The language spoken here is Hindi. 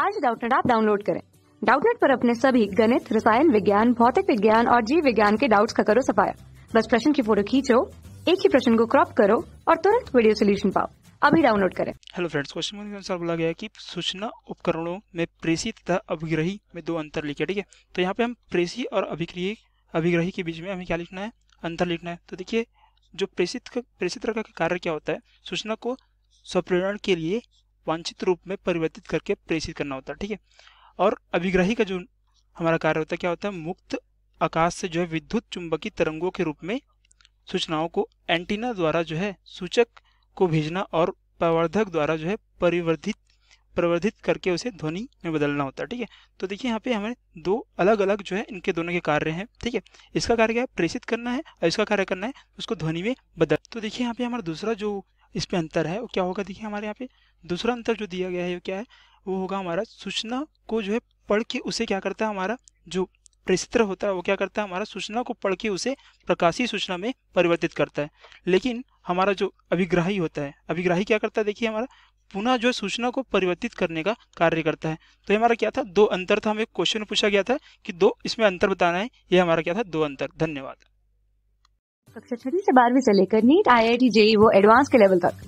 आज डाउटनेट आप डाउनलोड करें डाउटनेट पर अपने सभी गणित रसायन विज्ञान भौतिक विज्ञान और जीव विज्ञान के डाउट्स का करो सफाया बस प्रश्न की फोटो खींचो एक ही प्रश्न को क्रॉप करो और तुरंत वीडियो सोल्यूशन पाओ अभी डाउनलोड करें हेलो फ्रेंड्स क्वेश्चन आंसर बोला गया है कि सूचना उपकरणों में प्रेसी तथा अभिग्रही में दो अंतर लिखे ठीक है तो यहाँ पे हम प्रेसी और अभिग्रही अभिग्रही के बीच में हमें क्या लिखना है अंतर लिखना है तो देखिए जो प्रेषित का का कार्य क्या होता है सूचना को स्वप्रेरण के लिए वांछित रूप में परिवर्तित करके प्रेषित करना होता है ठीक है और अभिग्राही का जो हमारा कार्य होता है क्या होता है मुक्त आकाश से जो है विद्युत चुंबकीय तरंगों के रूप में सूचनाओं को एंटीना द्वारा जो है सूचक को भेजना और प्रवर्धक द्वारा जो है परिवर्धित प्रवर्धित करके उसे ध्वनि में बदलना होता है ठीक है तो देखिए यहाँ पे हमें दो अलग अलग जो है इनके दोनों के कार्य हैं ठीक है इसका कार्य क्या है प्रेषित करना है और इसका कार्य करना है उसको ध्वनि में बदल तो देखिए यहाँ पे हमारा दूसरा जो इस पे अंतर है वो क्या होगा देखिए हमारे यहाँ पे दूसरा अंतर जो दिया गया है वो क्या है वो होगा हमारा सूचना को जो है पढ़ के उसे क्या करता है हमारा जो प्रचित्र होता है वो क्या करता है हमारा सूचना को पढ़ के उसे प्रकाशीय सूचना में परिवर्तित करता है लेकिन हमारा जो अभिग्राही होता है अभिग्राही क्या करता है देखिए हमारा पुनः जो सूचना को परिवर्तित करने का कार्य करता है तो ये हमारा क्या था दो अंतर था हमें क्वेश्चन पूछा गया था कि दो इसमें अंतर बताना है ये हमारा क्या था दो अंतर धन्यवाद कक्षा छठी से बारहवीं से लेकर NEET I I T JEE वो एडवांस के लेवल तक